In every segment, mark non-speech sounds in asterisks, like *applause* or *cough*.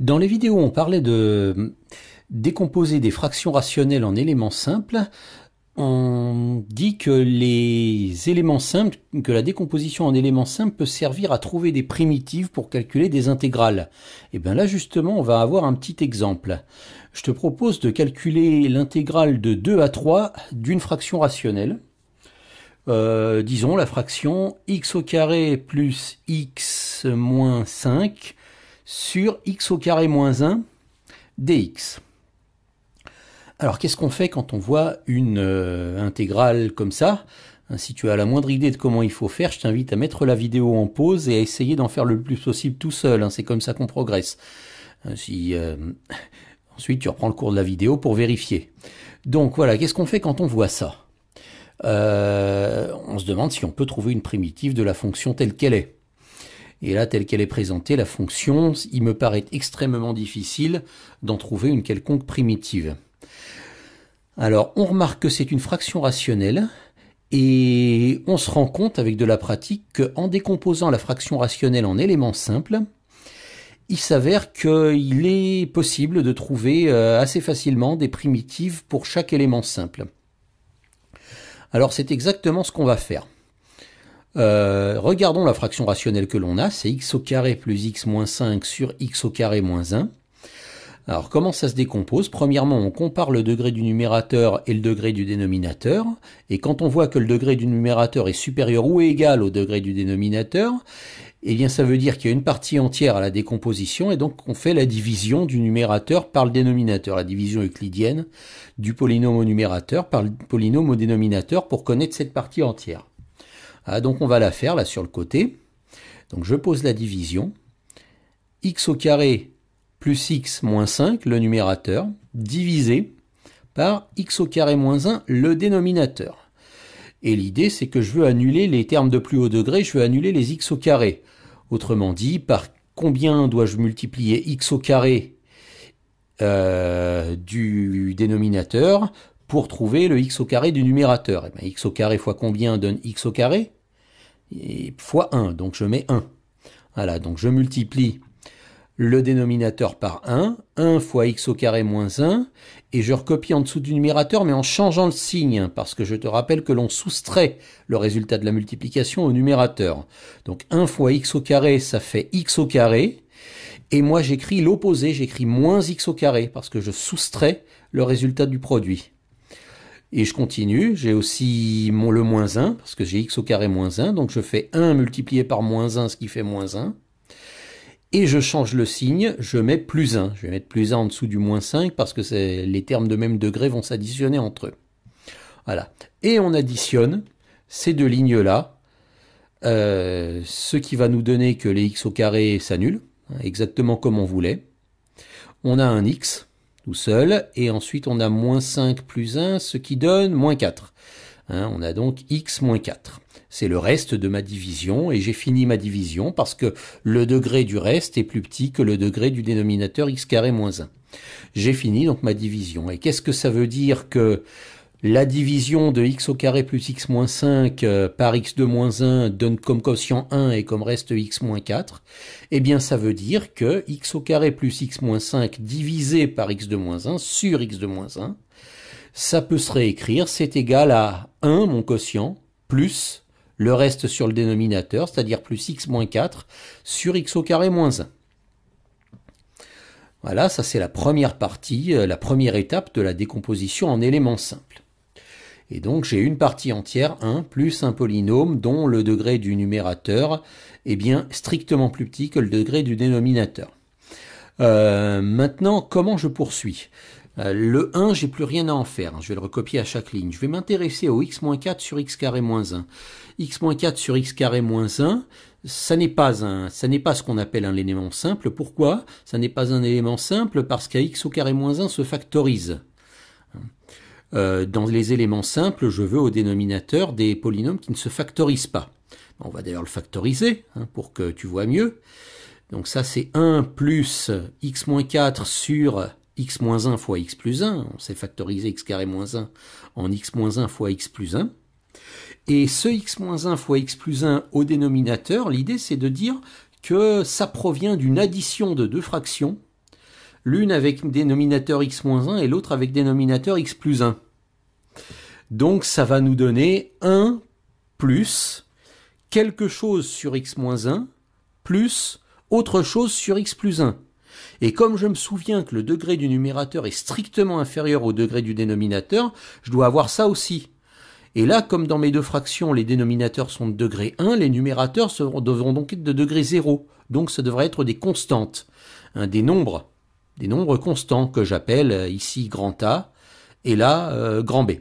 Dans les vidéos, on parlait de décomposer des fractions rationnelles en éléments simples. On dit que les éléments simples, que la décomposition en éléments simples peut servir à trouver des primitives pour calculer des intégrales. Et eh bien là justement, on va avoir un petit exemple. Je te propose de calculer l'intégrale de 2 à 3 d'une fraction rationnelle. Euh, disons la fraction x au carré plus x moins 5 sur x au carré moins 1 dx. Alors qu'est-ce qu'on fait quand on voit une euh, intégrale comme ça hein, si tu as la moindre idée de comment il faut faire, je t'invite à mettre la vidéo en pause et à essayer d'en faire le plus possible tout seul. Hein, c'est comme ça qu'on progresse. Hein, si, euh, *laughs* ensuite, tu reprends le cours de la vidéo pour vérifier. Donc voilà, qu'est-ce qu'on fait quand on voit ça euh, On se demande si on peut trouver une primitive de la fonction telle qu'elle est. Et là, telle qu'elle est présentée, la fonction, il me paraît extrêmement difficile d'en trouver une quelconque primitive. Alors, on remarque que c'est une fraction rationnelle, et on se rend compte avec de la pratique qu'en décomposant la fraction rationnelle en éléments simples, il s'avère qu'il est possible de trouver euh, assez facilement des primitives pour chaque élément simple. Alors c'est exactement ce qu'on va faire. Euh, regardons la fraction rationnelle que l'on a, c'est x au carré plus x moins 5 sur x au carré moins 1. Alors comment ça se décompose Premièrement, on compare le degré du numérateur et le degré du dénominateur, et quand on voit que le degré du numérateur est supérieur ou égal au degré du dénominateur, eh bien ça veut dire qu'il y a une partie entière à la décomposition, et donc on fait la division du numérateur par le dénominateur, la division euclidienne du polynôme au numérateur par le polynôme au dénominateur pour connaître cette partie entière. Ah, donc on va la faire là sur le côté. Donc je pose la division. x au carré plus x moins 5, le numérateur, divisé par x au carré moins 1, le dénominateur. Et l'idée, c'est que je veux annuler les termes de plus haut degré, je veux annuler les x au carré. Autrement dit, par combien dois-je multiplier x au carré euh, du dénominateur pour trouver le x au carré du numérateur. Et eh x au carré fois combien donne x au carré et fois 1, donc je mets 1. Voilà, donc je multiplie le dénominateur par 1, 1 fois x au carré moins 1, et je recopie en dessous du numérateur, mais en changeant le signe, hein, parce que je te rappelle que l'on soustrait le résultat de la multiplication au numérateur. Donc 1 fois x au carré, ça fait x au carré, et moi j'écris l'opposé, j'écris moins x au carré, parce que je soustrais le résultat du produit. Et je continue, j'ai aussi mon, le moins 1, parce que j'ai x au carré moins 1, donc je fais 1 multiplié par moins 1, ce qui fait moins 1. Et je change le signe, je mets plus 1. Je vais mettre plus 1 en dessous du moins 5, parce que les termes de même degré vont s'additionner entre eux. Voilà. Et on additionne ces deux lignes-là, euh, ce qui va nous donner que les x au carré s'annulent, hein, exactement comme on voulait. On a un x, tout seul, et ensuite on a moins 5 plus 1, ce qui donne moins 4. Hein, on a donc x moins 4. C'est le reste de ma division, et j'ai fini ma division parce que le degré du reste est plus petit que le degré du dénominateur x carré moins 1. J'ai fini donc ma division. Et qu'est-ce que ça veut dire que la division de x au carré plus x moins 5 euh, par x2 1 donne comme quotient 1 et comme reste x moins 4. Eh bien, ça veut dire que x au carré plus x moins 5 divisé par x2 moins 1 sur x2 moins 1, ça peut se réécrire, c'est égal à 1, mon quotient, plus le reste sur le dénominateur, c'est-à-dire plus x moins 4 sur x au carré moins 1. Voilà, ça c'est la première partie, euh, la première étape de la décomposition en éléments simples. Et donc j'ai une partie entière 1 plus un polynôme dont le degré du numérateur est bien strictement plus petit que le degré du dénominateur. Euh, maintenant, comment je poursuis euh, le 1, j'ai plus rien à en faire. Hein, je vais le recopier à chaque ligne. Je vais m'intéresser au x-4 sur x carré moins 1. x-4 sur x carré moins 1, ça n'est pas un, ça n'est pas ce qu'on appelle un élément simple. Pourquoi? Ça n'est pas un élément simple parce qu'à x au carré moins 1 se factorise. Euh, dans les éléments simples, je veux au dénominateur des polynômes qui ne se factorisent pas. On va d'ailleurs le factoriser hein, pour que tu vois mieux. Donc ça c'est 1 plus x 4 sur x 1 fois x plus 1. On sait factoriser x carré moins 1 en x 1 fois x plus 1. Et ce x 1 fois x plus 1 au dénominateur, l'idée c'est de dire que ça provient d'une addition de deux fractions l'une avec dénominateur x-1 moins et l'autre avec dénominateur x plus 1. Donc ça va nous donner 1 plus quelque chose sur x moins 1 plus autre chose sur x plus 1. Et comme je me souviens que le degré du numérateur est strictement inférieur au degré du dénominateur, je dois avoir ça aussi. Et là, comme dans mes deux fractions, les dénominateurs sont de degré 1, les numérateurs devront donc être de degré 0. Donc ça devrait être des constantes, des nombres des nombres constants que j'appelle euh, ici grand A et là euh, grand B.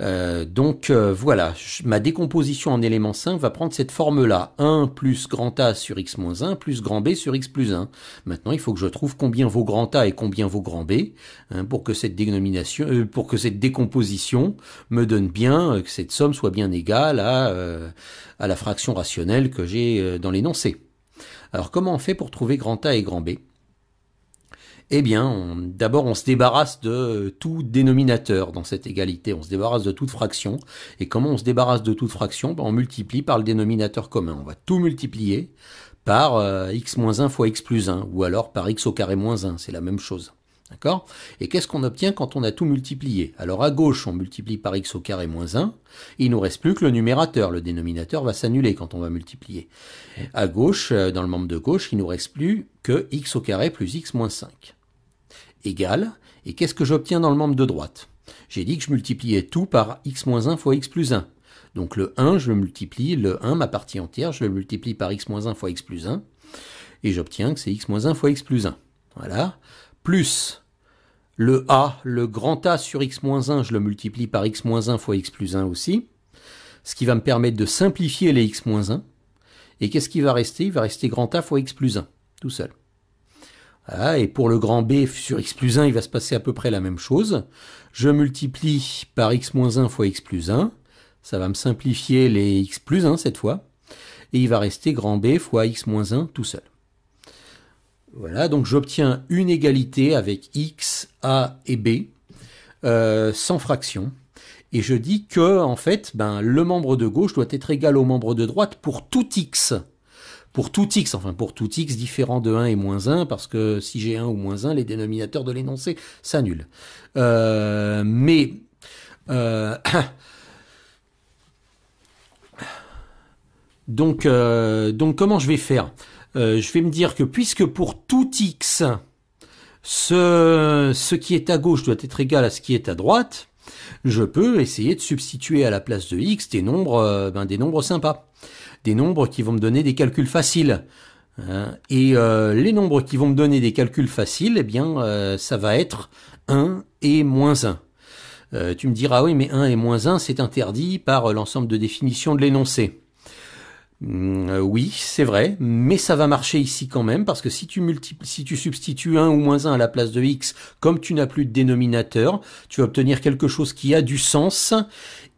Euh, donc voilà, ma décomposition en éléments 5 va prendre cette forme-là. 1 plus grand A sur x moins 1 plus grand B sur x plus 1. Maintenant, il faut que je trouve combien vaut grand A et combien vaut grand B hein, pour que cette dénomination, pour que cette décomposition me donne bien, que cette somme soit bien égale à, à la fraction rationnelle que j'ai dans l'énoncé. Alors comment on fait pour trouver grand A et grand B eh bien, d'abord, on se débarrasse de tout dénominateur dans cette égalité, on se débarrasse de toute fraction. Et comment on se débarrasse de toute fraction ben, On multiplie par le dénominateur commun. On va tout multiplier par euh, x moins 1 fois x plus 1, ou alors par x au carré moins 1, c'est la même chose. D'accord Et qu'est-ce qu'on obtient quand on a tout multiplié Alors à gauche, on multiplie par x au carré moins 1. Il nous reste plus que le numérateur. Le dénominateur va s'annuler quand on va multiplier. À gauche, euh, dans le membre de gauche, il nous reste plus que x au carré plus x moins 5. Égal. Et qu'est-ce que j'obtiens dans le membre de droite J'ai dit que je multipliais tout par x moins 1 fois x plus 1. Donc le 1, je le multiplie, le 1, ma partie entière, je le multiplie par x moins 1 fois x plus 1. Et j'obtiens que c'est x moins 1 fois x plus 1. Voilà. Plus le A, le grand A sur x-1, je le multiplie par x-1 fois x plus 1 aussi, ce qui va me permettre de simplifier les x-1. Et qu'est-ce qui va rester Il va rester grand A fois x plus 1, tout seul. Ah, et pour le grand B sur x plus 1, il va se passer à peu près la même chose. Je multiplie par x moins 1 fois x plus 1. Ça va me simplifier les x plus 1 cette fois. Et il va rester grand B fois x moins 1 tout seul. Voilà, donc j'obtiens une égalité avec x, a et b, euh, sans fraction. Et je dis que, en fait, ben, le membre de gauche doit être égal au membre de droite pour tout x. Pour tout x, enfin pour tout x différent de 1 et moins 1, parce que si j'ai 1 ou moins 1, les dénominateurs de l'énoncé s'annulent. Euh, mais... Euh, *coughs* donc comment je vais faire euh, je vais me dire que puisque pour tout x, ce, qui est à gauche doit être égal à ce qui est à droite, je peux essayer de substituer à la place de x des nombres, euh, ben, des nombres sympas, des nombres qui vont me donner des calculs faciles. Hein. Et euh, les nombres qui vont me donner des calculs faciles, eh bien, ça va être 1 et moins 1. tu me diras, oui, mais 1 et moins 1, c'est interdit par l'ensemble de définition de l'énoncé. Mm, euh, oui, c'est vrai, mais ça va marcher ici quand même, parce que si tu, multiplies, si tu substitues 1 ou moins 1 à la place de x, comme tu n'as plus de dénominateur, tu vas obtenir quelque chose qui a du sens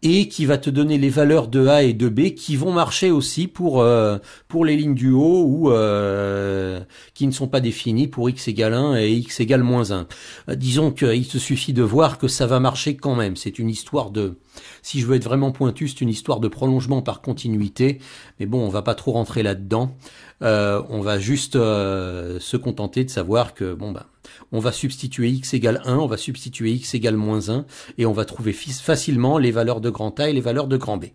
et qui va te donner les valeurs de a et de b qui vont marcher aussi pour, euh, pour les lignes du haut ou euh, qui ne sont pas définies pour x égale 1 et x égale moins 1. disons qu'il te suffit de voir que ça va marcher quand même, c'est une histoire de si je veux être vraiment pointu, c'est une histoire de prolongement par continuité, mais bon, on va pas trop rentrer là-dedans. Euh, on va juste euh, se contenter de savoir que bon bah on va substituer x égale 1, on va substituer x égale moins 1, et on va trouver facilement les valeurs de grand A et les valeurs de grand B.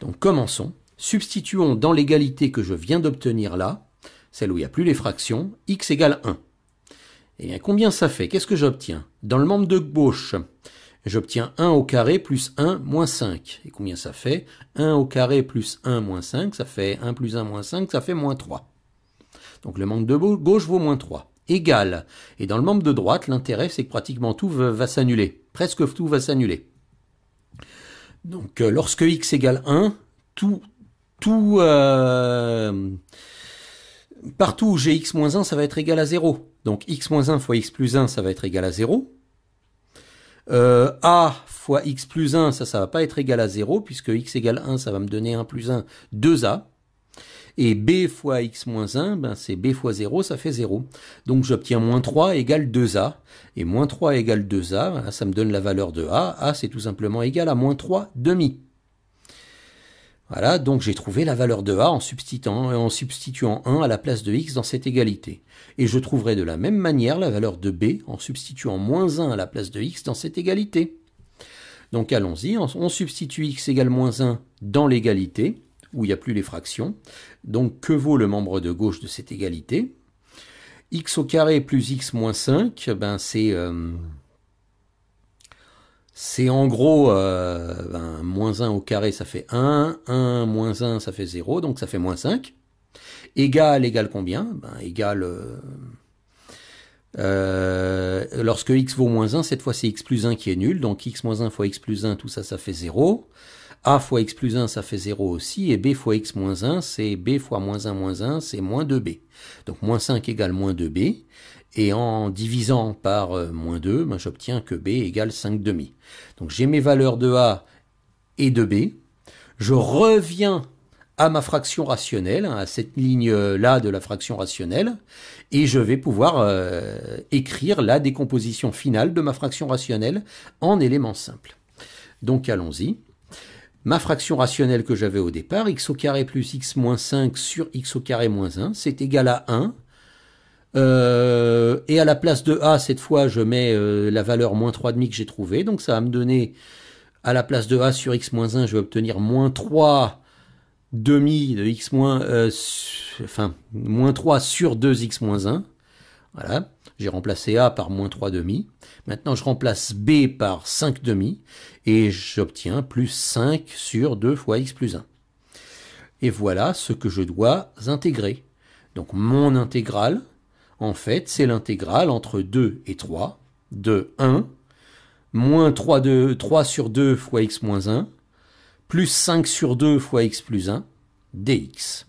Donc commençons. Substituons dans l'égalité que je viens d'obtenir là, celle où il n'y a plus les fractions, x égale 1. Et eh bien combien ça fait Qu'est-ce que j'obtiens Dans le membre de gauche, J'obtiens 1 au carré plus 1 moins 5. Et combien ça fait 1 au carré plus 1 moins 5, ça fait 1 plus 1 moins 5, ça fait moins 3. Donc le membre de gauche vaut moins 3. Égal. Et dans le membre de droite, l'intérêt, c'est que pratiquement tout va s'annuler. Presque tout va s'annuler. Donc euh, lorsque x égale 1, tout, tout euh, partout où j'ai x-1, moins ça va être égal à 0. Donc x-1 moins fois x plus 1, ça va être égal à 0. Euh, a fois x plus 1, ça, ça va pas être égal à 0, puisque x égale 1, ça va me donner 1 plus 1, 2a. Et b fois x moins 1, ben c'est b fois 0, ça fait 0. Donc j'obtiens moins 3 égale 2a. Et moins 3 égale 2a, ben, ça me donne la valeur de a. a, c'est tout simplement égal à moins 3 demi. Voilà, donc j'ai trouvé la valeur de a en substituant, euh, en substituant 1 à la place de x dans cette égalité. Et je trouverai de la même manière la valeur de b en substituant moins 1 à la place de x dans cette égalité. Donc allons-y, on substitue x égale moins 1 dans l'égalité, où il n'y a plus les fractions. Donc que vaut le membre de gauche de cette égalité x au carré plus x moins 5, ben c'est... Euh, c'est en gros euh, ben, moins 1 au carré, ça fait 1, 1 moins 1, ça fait 0, donc ça fait moins 5. Égal égale combien ben, euh, euh, lorsque x vaut moins 1, cette fois c'est x plus 1 qui est nul, donc x moins 1 fois x plus 1, tout ça ça fait 0 a fois x plus 1, ça fait 0 aussi, et b fois x moins 1, c'est b fois moins 1 moins 1, c'est moins 2b. Donc moins 5 égale moins 2b, et en divisant par euh, moins 2, ben, j'obtiens que b égale 5 demi. Donc j'ai mes valeurs de a et de b, je reviens à ma fraction rationnelle, hein, à cette ligne-là euh, de la fraction rationnelle, et je vais pouvoir euh, écrire la décomposition finale de ma fraction rationnelle en éléments simples. Donc allons-y ma fraction rationnelle que j'avais au départ, x au carré plus x moins 5 sur x au carré moins 1, c'est égal à 1. Euh, et à la place de a, cette fois, je mets euh, la valeur moins demi que j'ai trouvée. Donc ça va me donner, à la place de a sur x moins 1, je vais obtenir moins 3 demi de x moins... Euh, enfin, moins 3 sur 2x moins 1. Voilà. J'ai remplacé A par moins 3 demi. Maintenant, je remplace B par 5 demi et j'obtiens plus 5 sur 2 fois x plus 1. Et voilà ce que je dois intégrer. Donc mon intégrale, en fait, c'est l'intégrale entre 2 et 3 de 1, moins 3, 3 sur 2 fois x moins 1, plus 5 sur 2 fois x plus 1, dx.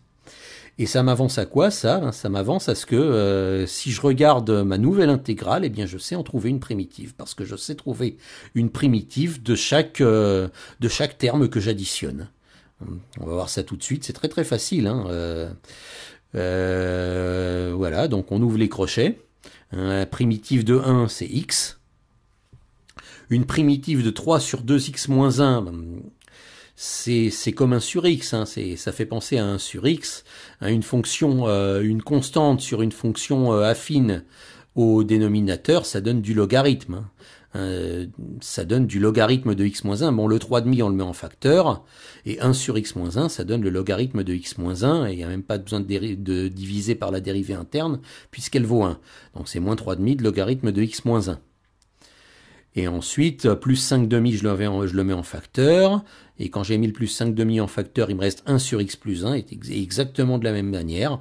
Et ça m'avance à quoi ça ben, Ça m'avance à ce que euh, si je regarde ma nouvelle intégrale, eh bien je sais en trouver une primitive, parce que je sais trouver une primitive de chaque, euh, de chaque terme que j'additionne. On va voir ça tout de suite, c'est très très facile. Hein, euh, voilà, donc on ouvre les crochets. La primitive de 1, c'est x. Une primitive de 3 sur 2x-1, moins ben, c'est comme un x hein, ça fait penser à un sur x. hein, une fonction, euh, une constante sur une fonction euh, affine au dénominateur, ça donne du logarithme. Hein, euh, ça donne du logarithme de x-1. Bon, le 3,5, on le met en facteur. Et 1 sur x-1, ça donne le logarithme de x-1. Et il n'y a même pas besoin de, de diviser par la dérivée interne, puisqu'elle vaut 1. Donc c'est moins 3,5 de logarithme de x-1. Et ensuite, plus 5 je, le je le mets en facteur. Et quand j'ai mis le plus 5 demi en facteur, il me reste 1 sur x plus 1. Et exactement de la même manière,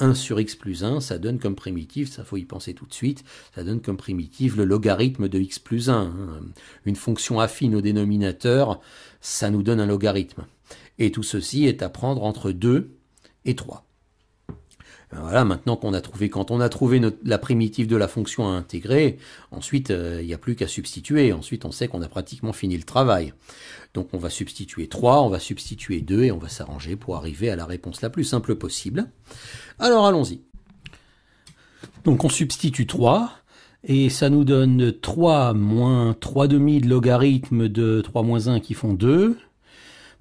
1 sur x plus 1, ça donne comme primitif, ça faut y penser tout de suite, ça donne comme primitif le logarithme de x plus 1. Hein. Une fonction affine au dénominateur, ça nous donne un logarithme. Et tout ceci est à prendre entre 2 et 3. Ben voilà, maintenant qu'on a trouvé, quand on a trouvé la primitive de la fonction à intégrer, ensuite euh, il n'y a plus qu'à substituer. Ensuite, on sait qu'on a pratiquement fini le travail. Donc on va substituer 3, on va substituer 2 et on va s'arranger pour arriver à la réponse la plus simple possible. Alors allons-y. Donc on substitue 3 et ça nous donne 3 moins 3 demi de logarithme de 3 moins 1 qui font 2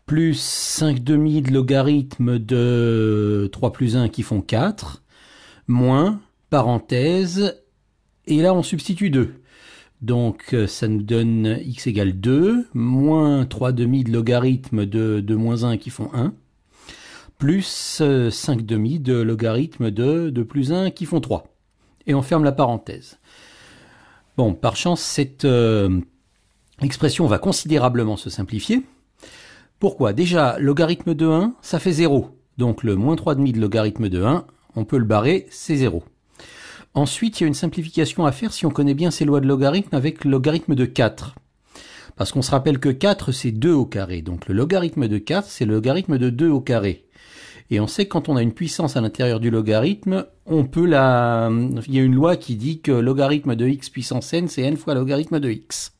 plus 5 demi de logarithme de 3 plus 1 qui font 4, moins, parenthèse, et là on substitue 2. Donc euh, ça nous donne x égale 2, moins demi de logarithme de, 2 moins 1 qui font 1, plus 5 euh, demi de logarithme de 2 plus 1 qui font 3. Et on ferme la parenthèse. Bon, par chance, cette euh, expression va considérablement se simplifier. Pourquoi Déjà, logarithme de 1, ça fait 0. Donc le moins 3,5 de logarithme de 1, on peut le barrer, c'est 0. Ensuite, il y a une simplification à faire si on connaît bien ces lois de logarithme avec le logarithme de 4. Parce qu'on se rappelle que 4, c'est 2 au carré. Donc le logarithme de 4, c'est le logarithme de 2 au carré. Et on sait que quand on a une puissance à l'intérieur du logarithme, on peut la... Il y a une loi qui dit que logarithme de x puissance n, c'est n fois logarithme de x.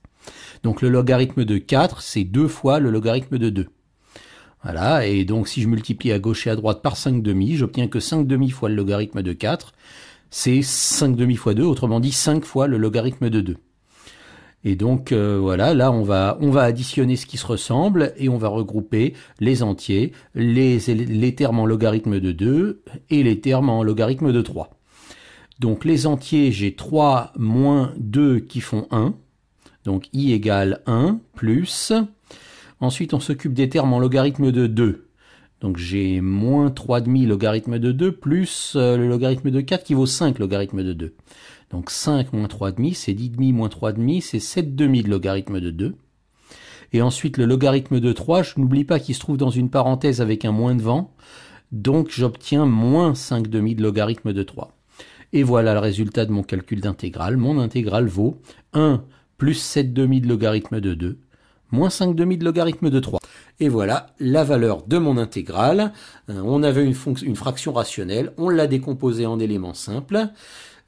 Donc le logarithme de 4, c'est 2 fois le logarithme de 2. Voilà, et donc si je multiplie à gauche et à droite par 5 demi, j'obtiens que 5 demi fois le logarithme de 4, c'est 5 demi fois 2, autrement dit 5 fois le logarithme de 2. Et donc euh, voilà, là on va on va additionner ce qui se ressemble et on va regrouper les entiers, les, les termes en logarithme de 2 et les termes en logarithme de 3. Donc les entiers, j'ai 3 moins 2 qui font 1. Donc i égale 1 plus. Ensuite, on s'occupe des termes en logarithme de 2. Donc j'ai moins 3,5 logarithme de 2 plus euh, le logarithme de 4 qui vaut 5 logarithme de 2. Donc 5 moins 3,5, c'est 10,5 moins 3,5, c'est 7,5 de logarithme de 2. Et ensuite, le logarithme de 3, je n'oublie pas qu'il se trouve dans une parenthèse avec un moins devant. Donc j'obtiens moins 5,5 de logarithme de 3. Et voilà le résultat de mon calcul d'intégrale. Mon intégrale vaut 1 plus demi de logarithme de 2, moins demi de logarithme de 3. Et voilà la valeur de mon intégrale. Euh, on avait une, fraction rationnelle, on l'a décomposée en éléments simples.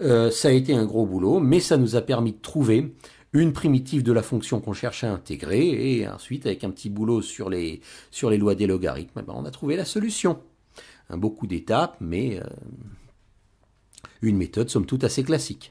Euh, ça a été un gros boulot, mais ça nous a permis de trouver une primitive de la fonction qu'on cherche à intégrer, et ensuite, avec un petit boulot sur les, sur les lois des logarithmes, ben, on a trouvé la solution. beaucoup d'étapes, mais euh, une méthode somme toute assez classique.